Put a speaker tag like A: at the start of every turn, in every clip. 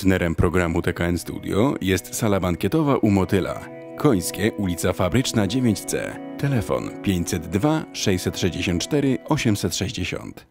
A: Partnerem programu TKN Studio jest sala bankietowa u Motyla. Końskie, ulica Fabryczna 9C. Telefon 502 664 860.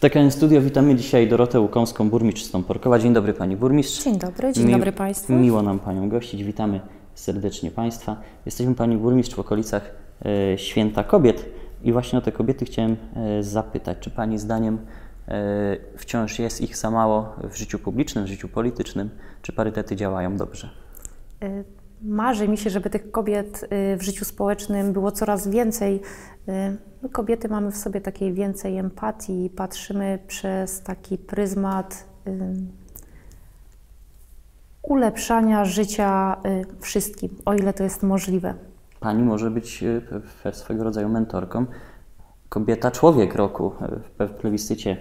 A: TKN Studio witamy dzisiaj Dorotę Łukąską, burmistrzą Porkowa. Dzień dobry Pani Burmistrz.
B: Dzień dobry, dzień Mi dobry Państwu. Miło
A: nam Panią gościć, witamy serdecznie Państwa. Jesteśmy Pani Burmistrz w okolicach e, Święta Kobiet i właśnie o te kobiety chciałem e, zapytać. Czy Pani zdaniem e, wciąż jest ich za mało w życiu publicznym, w życiu politycznym? Czy parytety działają dobrze?
B: E, marzy mi się, żeby tych kobiet y, w życiu społecznym było coraz więcej. Y, my kobiety mamy w sobie takiej więcej empatii, i patrzymy przez taki pryzmat y, ulepszania życia wszystkim, o ile to jest możliwe.
A: Pani może być swego rodzaju mentorką. Kobieta człowiek roku w plebiscycie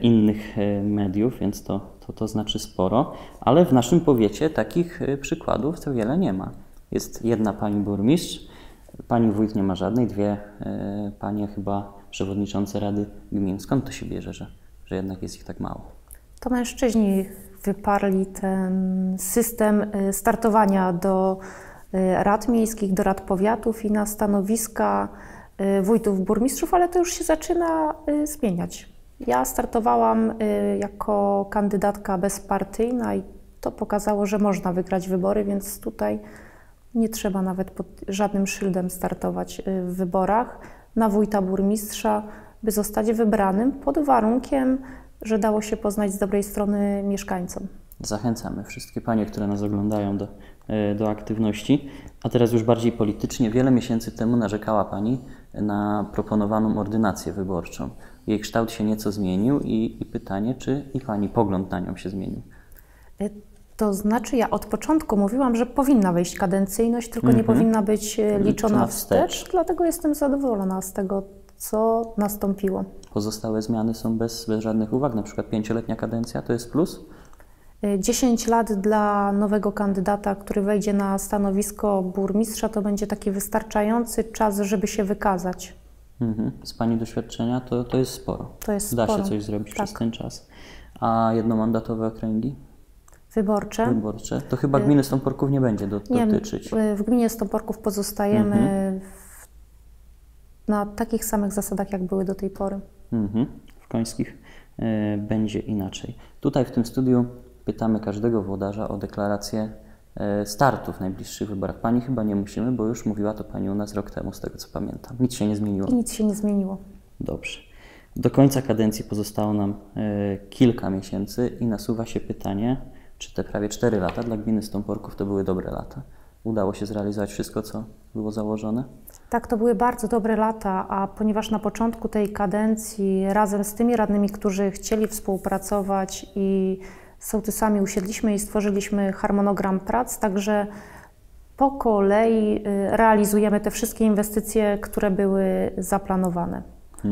A: innych mediów, więc to to to znaczy sporo, ale w naszym powiecie takich y, przykładów to wiele nie ma. Jest jedna pani burmistrz, pani wójt nie ma żadnej, dwie y, panie chyba przewodniczące Rady Gmin. Skąd to się bierze, że, że jednak jest ich tak mało?
B: To mężczyźni wyparli ten system y, startowania do rad miejskich, do rad powiatów i na stanowiska wójtów, burmistrzów, ale to już się zaczyna zmieniać. Ja startowałam y, jako kandydatka bezpartyjna i to pokazało, że można wygrać wybory, więc tutaj nie trzeba nawet pod żadnym szyldem startować y, w wyborach na wójta burmistrza, by zostać wybranym pod warunkiem, że dało się poznać z dobrej strony mieszkańcom.
A: Zachęcamy wszystkie panie, które nas oglądają do, y, do aktywności. A teraz już bardziej politycznie. Wiele miesięcy temu narzekała pani na proponowaną ordynację wyborczą jej kształt się nieco zmienił i, i pytanie, czy i Pani pogląd na nią się zmienił?
B: E, to znaczy, ja od początku mówiłam, że powinna wejść kadencyjność, tylko mm -hmm. nie mhm. powinna być e, liczona, wstecz. wstecz, dlatego jestem zadowolona z tego, co nastąpiło.
A: Pozostałe zmiany są bez, bez żadnych uwag, na przykład pięcioletnia kadencja to jest plus?
B: 10 e, lat dla nowego kandydata, który wejdzie na stanowisko burmistrza, to będzie taki wystarczający czas, żeby się wykazać.
A: Mhm. Z Pani doświadczenia to, to jest sporo. To jest sporo. Da się coś zrobić tak. przez ten czas. A jednomandatowe okręgi? Wyborcze. Wyborcze. To chyba gminy Stąporków nie będzie do, nie, dotyczyć.
B: W gminie Stąporków pozostajemy mhm. w, na takich samych zasadach, jak były do tej pory.
A: Mhm. W Końskich y, będzie inaczej. Tutaj w tym studiu pytamy każdego włodarza o deklarację E, startu w najbliższych wyborach. Pani chyba nie musimy, bo już mówiła to Pani u nas rok temu, z tego co pamiętam. Nic się nie zmieniło.
B: nic się nie zmieniło.
A: Dobrze. Do końca kadencji pozostało nam e, kilka miesięcy i nasuwa się pytanie, czy te prawie cztery lata dla gminy Stąporków to były dobre lata? Udało się zrealizować wszystko, co było założone?
B: Tak, to były bardzo dobre lata, a ponieważ na początku tej kadencji razem z tymi radnymi, którzy chcieli współpracować i sołtysami usiedliśmy i stworzyliśmy harmonogram prac, także po kolei y, realizujemy te wszystkie inwestycje, które były zaplanowane.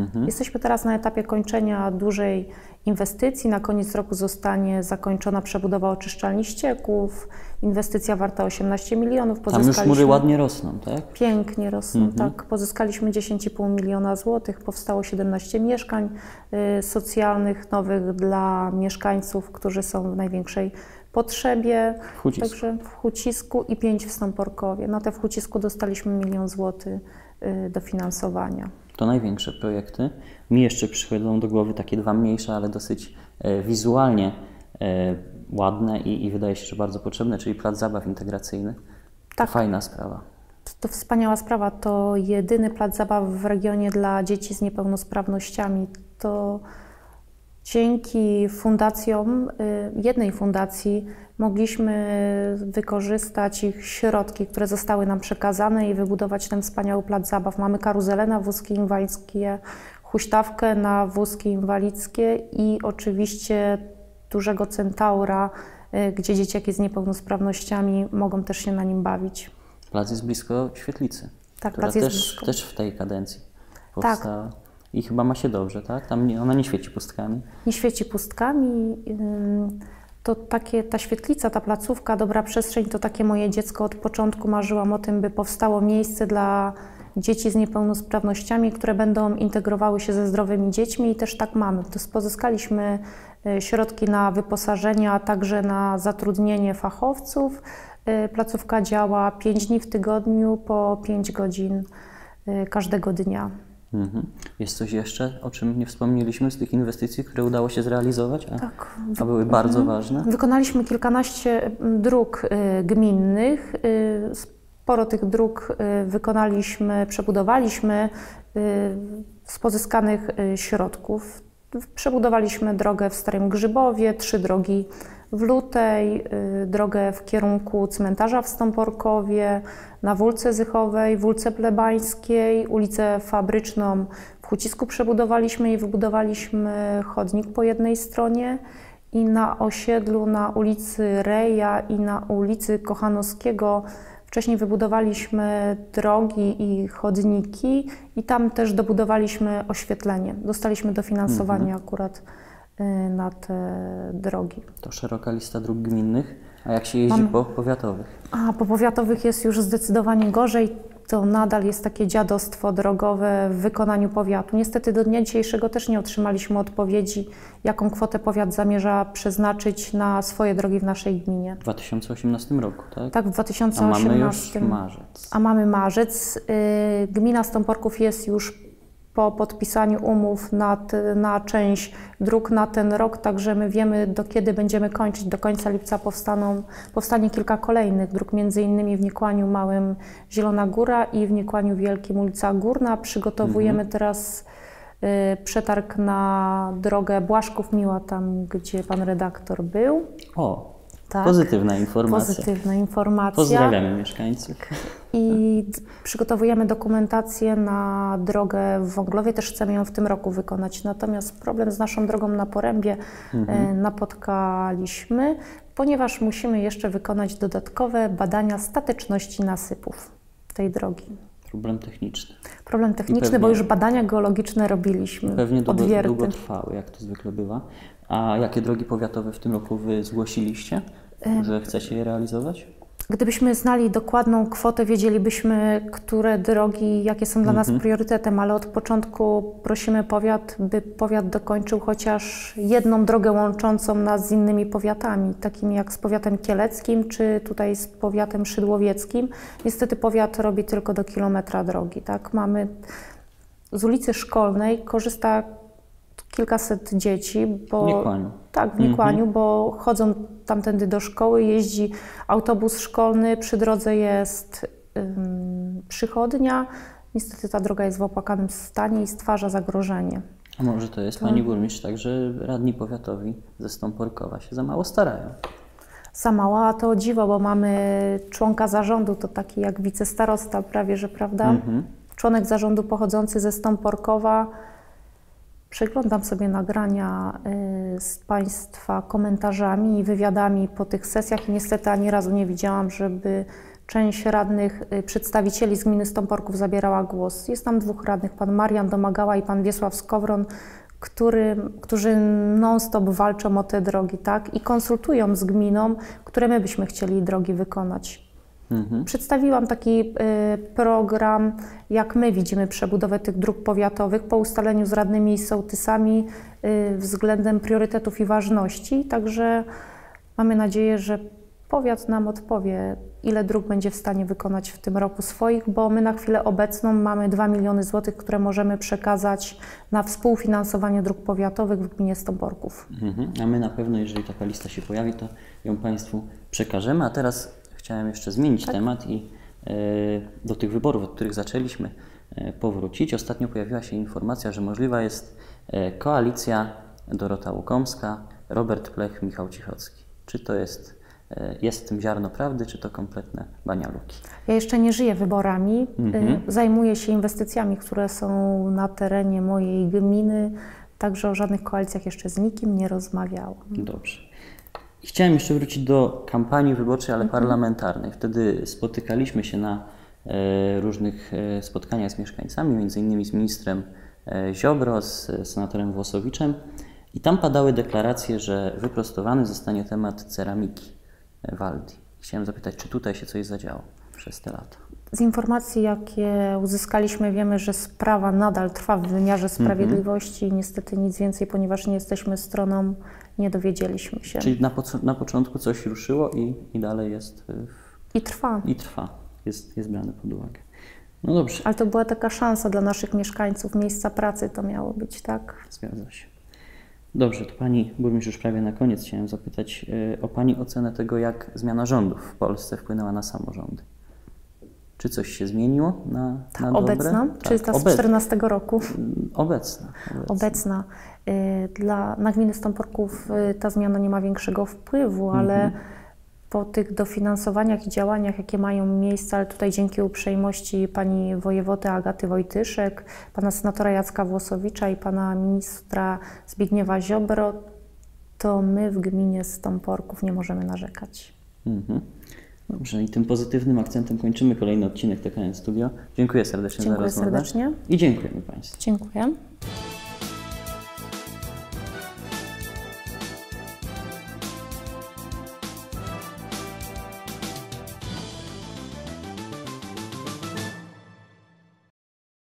B: Mhm. Jesteśmy teraz na etapie kończenia dużej inwestycji. Na koniec roku zostanie zakończona przebudowa oczyszczalni ścieków. Inwestycja warta 18 milionów. Tam już mury ładnie rosną, tak? Pięknie rosną, mhm. tak. Pozyskaliśmy 10,5 miliona złotych. Powstało 17 mieszkań y, socjalnych, nowych dla mieszkańców, którzy są w największej potrzebie, w Hucisku. także w Hucisku i pięć w Stąporkowie. Na te w Hucisku dostaliśmy milion złotych y, dofinansowania
A: to największe projekty. Mi jeszcze przychodzą do głowy takie dwa mniejsze, ale dosyć e, wizualnie e, ładne i, i wydaje się, że bardzo potrzebne, czyli plac zabaw integracyjny. Tak. To fajna sprawa.
B: To, to wspaniała sprawa. To jedyny plac zabaw w regionie dla dzieci z niepełnosprawnościami. To Dzięki fundacjom, y, jednej fundacji, mogliśmy wykorzystać ich środki, które zostały nam przekazane i wybudować ten wspaniały plac zabaw. Mamy karuzelę na wózki inwalidzkie, huśtawkę na wózki inwalidzkie i oczywiście dużego centaura, y, gdzie dzieciaki z niepełnosprawnościami mogą też się na nim bawić.
A: Plac jest blisko świetlicy. Tak, która plac jest też, blisko. też w tej kadencji tak. powstała. Tak i chyba ma się dobrze, tak? Tam nie, ona nie świeci pustkami.
B: Nie świeci pustkami. To takie, ta świetlica, ta placówka, dobra przestrzeń, to takie moje dziecko od początku marzyłam o tym, by powstało miejsce dla dzieci z niepełnosprawnościami, które będą integrowały się ze zdrowymi dziećmi i też tak mamy. Pozyskaliśmy y, środki na wyposażenie, a także na zatrudnienie fachowców. Y, placówka działa 5 dni w tygodniu po 5 godzin y, każdego dnia.
A: Mhm. Jest coś jeszcze, o czym nie wspomnieliśmy z tych inwestycji, które udało się zrealizować, a,
B: tak. a
A: były mhm. bardzo mhm. ważne?
B: Wykonaliśmy kilkanaście y, dróg y, gminnych. Y, sporo tych dróg wykonaliśmy, przebudowaliśmy z pozyskanych środków. Przebudowaliśmy drogę w Starym Grzybowie, trzy drogi w Lutej, y, drogę w kierunku cmentarza w Stąporkowie, na Wólce Zychowej, Wólce Plebańskiej, ulicę Fabryczną w Hucisku przebudowaliśmy i wybudowaliśmy chodnik po jednej stronie i na osiedlu na ulicy Reja i na ulicy Kochanowskiego Wcześniej wybudowaliśmy drogi i chodniki i tam też dobudowaliśmy oświetlenie. Dostaliśmy dofinansowanie mhm. akurat y, na te drogi.
A: To szeroka lista dróg gminnych. A jak się jeździ Mam... po powiatowych?
B: A po powiatowych jest już zdecydowanie gorzej to nadal jest takie dziadostwo drogowe w wykonaniu powiatu. Niestety do dnia dzisiejszego też nie otrzymaliśmy odpowiedzi, jaką kwotę powiat zamierza przeznaczyć na swoje drogi w naszej gminie. W
A: 2018 roku, tak? Tak, w 2018. A mamy już marzec.
B: A mamy marzec. Y, gmina Stąporków jest już po podpisaniu umów na, na część dróg na ten rok, także my wiemy do kiedy będziemy kończyć. Do końca lipca powstaną, powstanie kilka kolejnych dróg, między innymi w Nikłaniu Małym Zielona Góra i w Nikłaniu Wielkim ulica Górna. Przygotowujemy mhm. teraz y, przetarg na drogę Błaszków Miła, tam gdzie pan redaktor był.
A: O, tak? Pozytywna informacja. Pozytywna
B: informacja. Pozdrawiamy mieszkańców. I przygotowujemy dokumentację na drogę w Wąglowie, też chcemy ją w tym roku wykonać. Natomiast problem z naszą drogą na Porębie e, mhm. napotkaliśmy, ponieważ musimy jeszcze wykonać dodatkowe badania stateczności nasypów tej drogi.
A: Problem techniczny.
B: Problem techniczny, pewnie, bo już badania geologiczne robiliśmy. Pewnie długo, długo
A: trwały, jak to zwykle bywa. A jakie drogi powiatowe w tym roku wy zgłosiliście? że chce się je realizować?
B: Gdybyśmy znali dokładną kwotę, wiedzielibyśmy, które drogi, jakie są dla nas mhm. priorytetem, ale od początku prosimy powiat, by powiat dokończył chociaż jedną drogę łączącą nas z innymi powiatami, takimi jak z powiatem kieleckim czy tutaj z powiatem szydłowieckim. Niestety powiat robi tylko do kilometra drogi. Tak? Mamy z ulicy Szkolnej korzysta kilkaset dzieci, bo... W Nikłaniu. Tak, w Nikłaniu, mhm. bo chodzą tamtędy do szkoły, jeździ autobus szkolny, przy drodze jest ym, przychodnia. Niestety ta droga jest w opłakanym stanie i stwarza zagrożenie.
A: A może to jest, to... pani burmistrz, tak, że radni powiatowi ze Stąporkowa się za mało starają?
B: Za mało, a to dziwo, bo mamy członka zarządu, to taki jak wicestarosta prawie, że prawda? Mhm. Członek zarządu pochodzący ze Stąporkowa, Przeglądam sobie nagrania y, z Państwa komentarzami i wywiadami po tych sesjach i niestety ani razu nie widziałam, żeby część radnych, y, przedstawicieli z gminy Stąporków zabierała głos. Jest tam dwóch radnych, pan Marian Domagała i pan Wiesław Skowron, który, którzy non-stop walczą o te drogi tak? i konsultują z gminą, które my byśmy chcieli drogi wykonać. Mhm. Przedstawiłam taki y, program, jak my widzimy przebudowę tych dróg powiatowych po ustaleniu z radnymi i sołtysami y, względem priorytetów i ważności. Także mamy nadzieję, że powiat nam odpowie, ile dróg będzie w stanie wykonać w tym roku swoich, bo my na chwilę obecną mamy 2 miliony złotych, które możemy przekazać na współfinansowanie dróg powiatowych w gminie Stoborków.
A: Mhm. A my na pewno, jeżeli taka lista się pojawi, to ją Państwu przekażemy. A teraz chciałem jeszcze zmienić tak? temat i e, do tych wyborów, od których zaczęliśmy e, powrócić. Ostatnio pojawiła się informacja, że możliwa jest e, koalicja Dorota Łukomska, Robert Plech, Michał Cichocki. Czy to jest, jest w tym ziarno prawdy, czy to kompletne banialuki?
B: Ja jeszcze nie żyję wyborami. Mhm. Zajmuję się inwestycjami, które są na terenie mojej gminy, także o żadnych koalicjach jeszcze z nikim nie rozmawiałam. Dobrze.
A: Chciałem jeszcze wrócić do kampanii wyborczej, ale mhm. parlamentarnej. Wtedy spotykaliśmy się na e, różnych e, spotkaniach z mieszkańcami, między innymi z ministrem e, Ziobro, z senatorem Włosowiczem. I tam padały deklaracje, że wyprostowany zostanie temat ceramiki Waldi. Chciałem zapytać, czy tutaj się coś zadziało? przez te lata?
B: Z informacji, jakie uzyskaliśmy, wiemy, że sprawa nadal trwa w wymiarze mhm. sprawiedliwości. i Niestety nic więcej, ponieważ nie jesteśmy stroną, nie dowiedzieliśmy się. Czyli
A: na, na początku coś ruszyło i, i dalej jest. Y, w...
B: I trwa. I
A: trwa. Jest, jest brane pod uwagę. No dobrze.
B: Ale to była taka szansa dla naszych mieszkańców, miejsca pracy to miało być, tak?
A: Zgadza się. Dobrze, to Pani Burmistrz już prawie na koniec chciałem zapytać y, o Pani ocenę tego, jak zmiana rządów w Polsce wpłynęła na samorządy. Czy coś się zmieniło na, tak, na Obecna? Dobre? Czy tak, z 2014 14
B: roku? Mm,
A: obecna. Obecna.
B: obecna. Y, dla, na gminy Stąporków y, ta zmiana nie ma większego wpływu, ale mhm. po tych dofinansowaniach i działaniach, jakie mają miejsce, ale tutaj dzięki uprzejmości pani wojewody Agaty Wojtyszek, pana senatora Jacka Włosowicza i pana ministra Zbigniewa Ziobro, to my w gminie Stąporków nie możemy narzekać.
A: Mhm. Dobrze, i tym pozytywnym akcentem kończymy kolejny odcinek TKN Studio. Dziękuję serdecznie dziękuję za rozmowę. Dziękuję serdecznie. I dziękujemy Państwu.
B: Dziękuję.